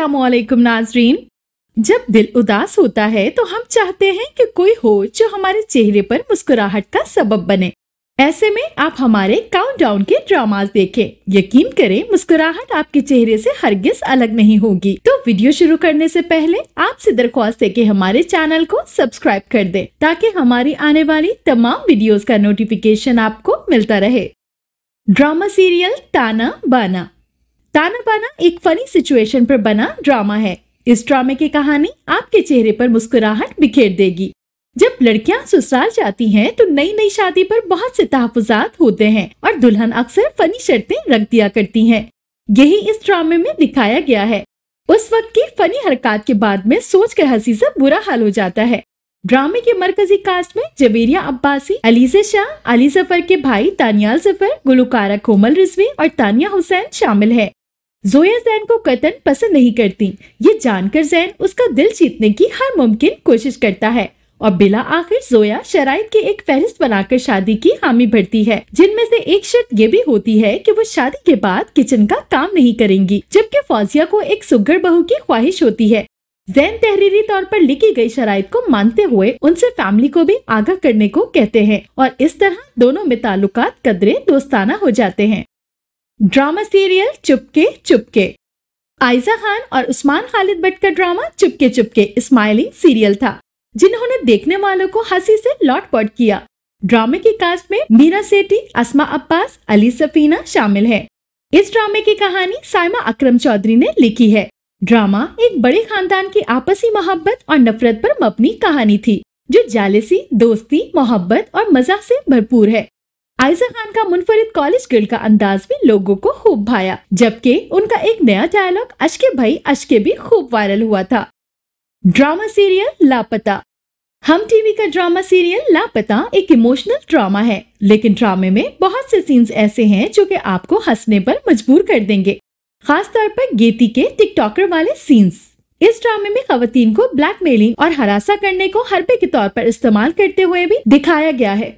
असलकुम नाजरीन जब दिल उदास होता है तो हम चाहते हैं कि कोई हो जो हमारे चेहरे पर मुस्कुराहट का सबब बने ऐसे में आप हमारे काउंटडाउन के ड्रामास देखें यकीन करें मुस्कुराहट आपके चेहरे से हरगिज अलग नहीं होगी तो वीडियो शुरू करने से पहले आपसे दरख्वास्त है कि हमारे चैनल को सब्सक्राइब कर दें ताकि हमारी आने वाली तमाम वीडियोज का नोटिफिकेशन आपको मिलता रहे ड्रामा सीरियल ताना बाना ताना बाना एक फनी सिचुएशन पर बना ड्रामा है इस ड्रामे की कहानी आपके चेहरे पर मुस्कुराहट बिखेर देगी जब लड़कियां ससुराल जाती हैं तो नई नई शादी पर बहुत से तहफात होते हैं और दुल्हन अक्सर फनी शर्तें रख दिया करती हैं। यही इस ड्रामे में दिखाया गया है उस वक्त की फनी हरकत के बाद में सोच कर हंसी से बुरा हाल हो जाता है ड्रामे के मरकजी कास्ट में जवेरिया अब्बासी अलीजे शाह अली जफर के भाई तानियाल जफर गुलकारा कोमल रिजवी और तानिया हुसैन शामिल है जोया जैन को कतन पसंद नहीं करती ये जानकर जैन उसका दिल जीतने की हर मुमकिन कोशिश करता है और बिला आखिर जोया शराइत की एक फहरिस्त बनाकर शादी की हामी भरती है जिनमें से एक शर्त ये भी होती है कि वो शादी के बाद किचन का काम नहीं करेंगी जबकि फौजिया को एक सुगर बहू की ख्वाहिश होती है जैन तहरीरी तौर पर लिखी गई शराइत को मानते हुए उनसे फैमिली को भी आगाह करने को कहते हैं और इस तरह दोनों में ताल्लुकात कदरे दोस्ताना हो जाते हैं ड्रामा सीरियल चुपके चुपके आयजा खान और उस्मान खालिद भट्ट का ड्रामा चुपके चुपके स्माइलिंग सीरियल था जिन्होंने देखने वालों को हंसी से लौटपौट किया ड्रामे की कास्ट में मीरा सेठी असमा अब्बास अली सफीना शामिल है इस ड्रामे की कहानी साइमा अक्रम चौधरी ने लिखी है ड्रामा एक बड़े खानदान की आपसी मोहब्बत और नफरत पर मबनी कहानी थी जो जालसी दोस्ती मोहब्बत और मजाक से भरपूर है आयजा खान का मुनफरद कॉलेज गर्ल का अंदाज भी लोगों को खूब भाया जबकि उनका एक नया डायलॉग अशके भाई अशके भी खूब वायरल हुआ था ड्रामा सीरियल लापता हम टीवी का ड्रामा सीरियल लापता एक इमोशनल ड्रामा है लेकिन ड्रामे में बहुत से सीन्स ऐसे हैं जो कि आपको हंसने पर मजबूर कर देंगे खास तौर पर गेती के टिकटॉकर वाले सीन्स इस ड्रामे में खातन को ब्लैकमेलिंग और हरासा करने को हरपे के तौर पर इस्तेमाल करते हुए भी दिखाया गया है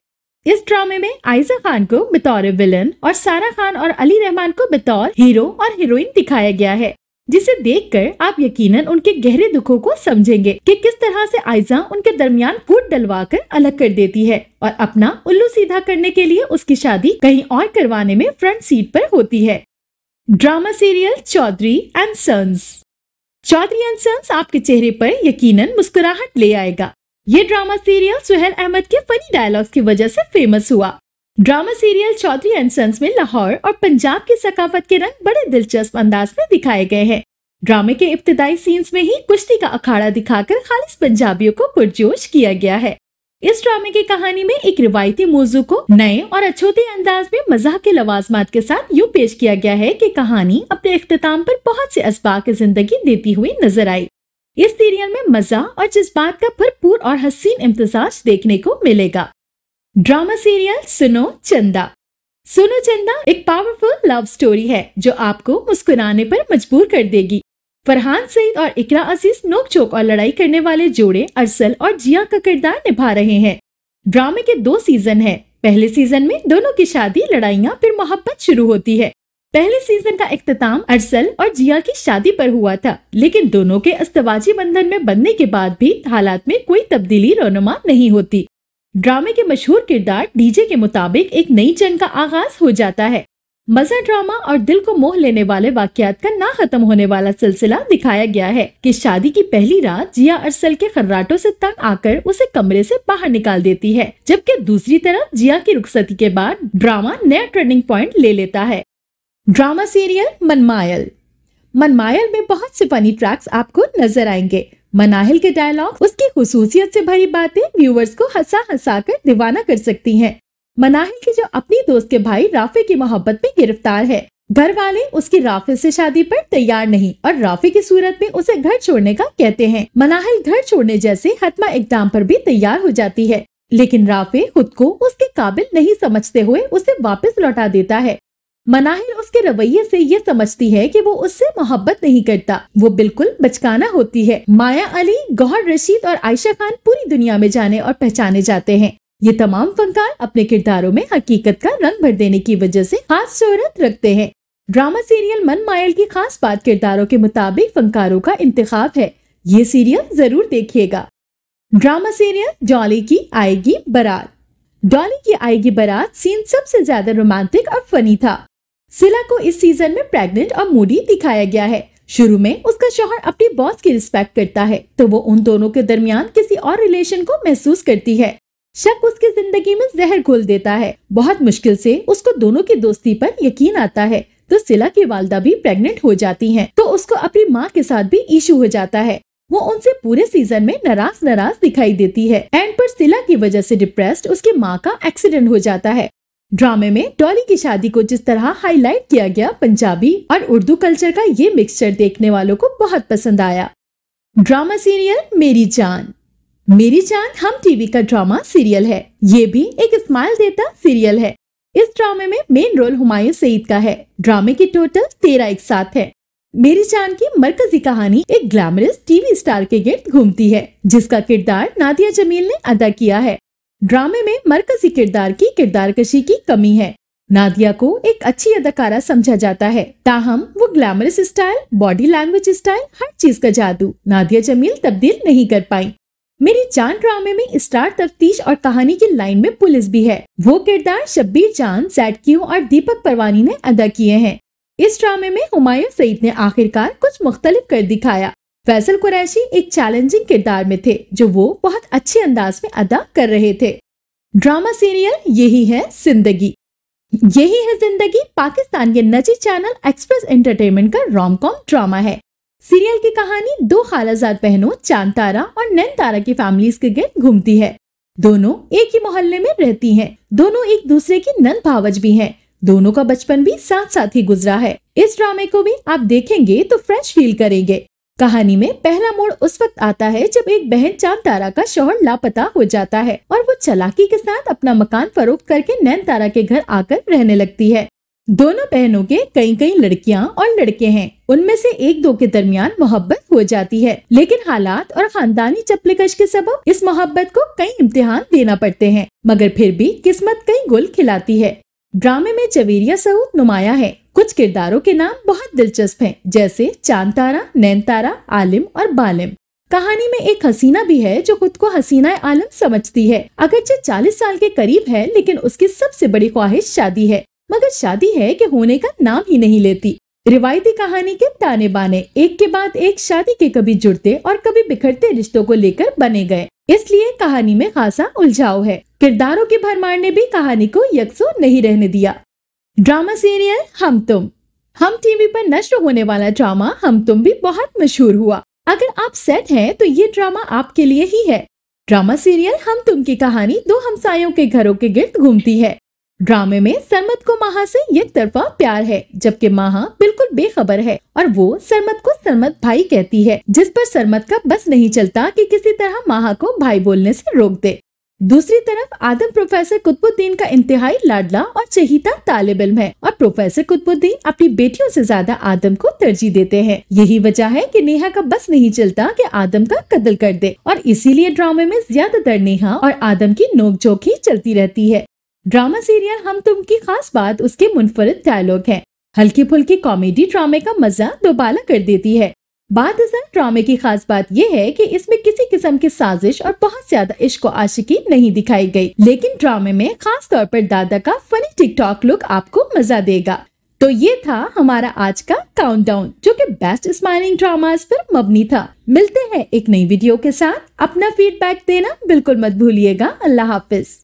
इस ड्रामे में आयजा खान को बतौर विलन और सारा खान और अली रहमान को बतौर हीरो और हीरोइन दिखाया गया है जिसे देखकर आप यकीनन उनके गहरे दुखों को समझेंगे कि किस तरह से आयजा उनके दरमियान फूट डलवा कर अलग कर देती है और अपना उल्लू सीधा करने के लिए उसकी शादी कहीं और करवाने में फ्रंट सीट पर होती है drama serial Chaudhry and sons Chaudhry and sons आपके चेहरे पर यकीनन मुस्कुराहट ले आएगा ये ड्रामा सीरियल सुहेल अहमद के फनी डायलॉग्स की वजह से फेमस हुआ drama serial Chaudhry and sons में लाहौर और पंजाब की सकाफत के रंग बड़े दिलचस्प अंदाज में दिखाए गए हैं ड्रामे के इब्तदाई सीन्स में ही कुश्ती का अखाड़ा दिखाकर खालिश पंजाबियों को पुरजोश किया गया है इस ड्रामे की कहानी में एक रिवायती मौजू को नए और अछूते अंदाज में मजाक के लवाजमात के साथ यूँ पेश किया गया है कि कहानी अपने अख्ताम पर बहुत से इसबा की जिंदगी देती हुई नजर आई इस सीरियल में मजा और जज्बात का भरपूर और हसीन इम्तजाज देखने को मिलेगा ड्रामा सीरियल सुनो चंदा सुनो चंदा एक पावरफुल लव स्टोरी है जो आपको मुस्कुराने पर मजबूर कर देगी फरहान सईद और इकरा अजीज नोकझोंक और लड़ाई करने वाले जोड़े अरसल और जिया का किरदार निभा रहे हैं ड्रामे के दो सीजन है पहले सीजन में दोनों की शादी लड़ाइयाँ फिर मोहब्बत शुरू होती है पहले सीजन का अख्ताम अरसल और जिया की शादी पर हुआ था लेकिन दोनों के अस्तवाजी बंधन में बनने के बाद भी हालात में कोई तब्दीली रोनुमा नहीं होती ड्रामे के मशहूर किरदार डीजे के मुताबिक एक नई जंग का आगाज हो जाता है मजा ड्रामा और दिल को मोह लेने वाले वाक्यात का ना खत्म होने वाला सिलसिला दिखाया गया है कि शादी की पहली रात जिया अरसल के खर्राटों से तंग आकर उसे कमरे से बाहर निकाल देती है जबकि दूसरी तरफ जिया की रुखसती के बाद ड्रामा नया टर्निंग पॉइंट ले लेता है ड्रामा सीरियल मनमायल मनमायल में बहुत से फनी ट्रैक्स आपको नजर आएंगे मनाहिल के डायलॉग उसकी खसूसियत से भरी बातें व्यूवर्स को हंसा हंसा कर दीवाना कर सकती हैं। मनाहिल की जो अपनी दोस्त के भाई राफे की मोहब्बत में गिरफ्तार है घर वाले उसकी राफे से शादी पर तैयार नहीं और राफे की सूरत में उसे घर छोड़ने का कहते हैं मनाहिल घर छोड़ने जैसे हतमा इकदाम पर भी तैयार हो जाती है लेकिन राफे खुद को उसके काबिल नहीं समझते हुए उसे वापस लौटा देता है मनाहिर उसके रवैये से ये समझती है कि वो उससे मोहब्बत नहीं करता वो बिल्कुल बचकाना होती है माया अली गौहर रशीद और आयशा खान पूरी दुनिया में जाने और पहचाने जाते हैं ये तमाम फनकार अपने किरदारों में हकीकत का रंग भर देने की वजह से खास शोहरत रखते हैं ड्रामा सीरियल मन मायल की खास बात किरदारों के मुताबिक फनकारों का इंतखाब है ये सीरियल जरूर देखिएगा ड्रामा सीरियल जॉली की आएगी बारात डॉली की आएगी बारात सीन सबसे ज्यादा रोमांटिक और फनी था सिला को इस सीजन में प्रेग्नेंट और मूडी दिखाया गया है शुरू में उसका शोहर अपनी बॉस की रिस्पेक्ट करता है तो वो उन दोनों के दरमियान किसी और रिलेशन को महसूस करती है शक उसकी जिंदगी में जहर घोल देता है बहुत मुश्किल से उसको दोनों की दोस्ती पर यकीन आता है तो सिला की वालदा भी प्रेग्नेंट हो जाती हैं, तो उसको अपनी माँ के साथ भी इशू हो जाता है वो उनसे पूरे सीजन में नाराज नाराज दिखाई देती है एंड पर सिला की वजह से डिप्रेस्ड उसकी माँ का एक्सीडेंट हो जाता है ड्रामे में डॉली की शादी को जिस तरह हाईलाइट किया गया पंजाबी और उर्दू कल्चर का ये मिक्सचर देखने वालों को बहुत पसंद आया ड्रामा सीरियल मेरी जान मेरी जान हम टीवी का ड्रामा सीरियल है ये भी एक स्माइल देता सीरियल है इस ड्रामे में मेन रोल हुमायूं सईद का है ड्रामे की टोटल तेरह एक साथ है मेरी जान की मरकजी कहानी एक ग्लैमरस टीवी स्टार के गिर्द घूमती है जिसका किरदार नादिया जमील ने अदा किया है ड्रामे में मरकजी किरदार की कशी की कमी है नादिया को एक अच्छी अदाकारा समझा जाता है ताहम वो glamorous style body language style हर चीज का जादू नादिया जमील तब्दील नहीं कर पाई मेरी जान ड्रामे में स्टार तफ्तीश और कहानी की लाइन में पुलिस भी है वो किरदार शब्बीर जान सैटक्यू और दीपक परवानी ने अदा किए हैं इस ड्रामे में हुमायूं सईद ने आखिरकार कुछ मुख्तलिफ कर दिखाया फैसल कुरैशी एक चैलेंजिंग किरदार में थे जो वो बहुत अच्छे अंदाज में अदा कर रहे थे ड्रामा सीरियल यही है जिंदगी यही है जिंदगी पाकिस्तान के नजी चैनल एक्सप्रेस एंटरटेनमेंट का रोम कॉम ड्रामा है सीरियल की कहानी दो खालाजाद बहनों चांद तारा और नैन तारा की फैमिली के गिर घूमती है दोनों एक ही मोहल्ले में रहती हैं। दोनों एक दूसरे की नंद भावज भी हैं। दोनों का बचपन भी साथ साथ ही गुजरा है इस ड्रामे को भी आप देखेंगे तो फ्रेश फील करेंगे कहानी में पहला मोड़ उस वक्त आता है जब एक बहन चांद तारा का शोहर लापता हो जाता है और वो चलाकी के साथ अपना मकान फरोख्त करके नैन तारा के घर आकर रहने लगती है दोनों बहनों के कई कई लड़कियां और लड़के हैं उनमें से एक दो के दरमियान मोहब्बत हो जाती है लेकिन हालात और खानदानी चपलेकश के सबब इस मोहब्बत को कई इम्तिहान देना पड़ते हैं मगर फिर भी किस्मत कई गुल खिलाती है ड्रामे में चवेरिया सऊद नुमाया है कुछ किरदारों के नाम बहुत दिलचस्प हैं, जैसे चांद तारा नैन तारा आलिम और बालिम कहानी में एक हसीना भी है जो खुद को हसीना आलम समझती है अगरचे चालीस साल के करीब है लेकिन उसकी सबसे बड़ी ख्वाहिश शादी है मगर शादी है कि होने का नाम ही नहीं लेती रिवायती कहानी के ताने बाने एक के बाद एक शादी के कभी जुड़ते और कभी बिखरते रिश्तों को लेकर बने गए इसलिए कहानी में खासा उलझाव है किरदारों की भरमार ने भी कहानी को यकसो नहीं रहने दिया ड्रामा सीरियल हम तुम हम टीवी पर नष्ट होने वाला ड्रामा हम तुम भी बहुत मशहूर हुआ अगर आप सेट हैं तो ये ड्रामा आपके लिए ही है ड्रामा सीरियल हम तुम की कहानी दो हमसायों के घरों के गिर्द घूमती है ड्रामे में सरमत को महा से एक तरफा प्यार है जबकि महा बिल्कुल बेखबर है और वो सरमत को सरमत भाई कहती है जिस पर सरमत का बस नहीं चलता कि किसी तरह महा को भाई बोलने से रोक दे दूसरी तरफ आदम प्रोफेसर कुतुबुद्दीन का इंतहाई लाडला और चहीता तालिब इल्म है और प्रोफेसर कुतुबुद्दीन अपनी बेटियों से ज्यादा आदम को तरजीह देते हैं यही वजह है कि नेहा का बस नहीं चलता कि आदम का कत्ल कर दे और इसीलिए ड्रामे में ज्यादातर नेहा और आदम की नोकझोंक ही चलती रहती है ड्रामा सीरियल हम तुम की खास बात उसके मुनफरद डायलॉग है हल्की फुल्की कॉमेडी ड्रामे का मजा दोबाला कर देती है बात असल ड्रामे की खास बात यह है कि इसमें किसी किस्म की साजिश और बहुत ज्यादा इश्क आशिकी नहीं दिखाई गई लेकिन ड्रामे में खास तौर पर दादा का फनी टिकटॉक लुक आपको मजा देगा तो ये था हमारा आज का काउंटडाउन जो कि बेस्ट स्माइलिंग ड्रामास पर मबनी था मिलते हैं एक नई वीडियो के साथ अपना फीडबैक देना बिल्कुल मत भूलिएगा अल्लाह हाफिज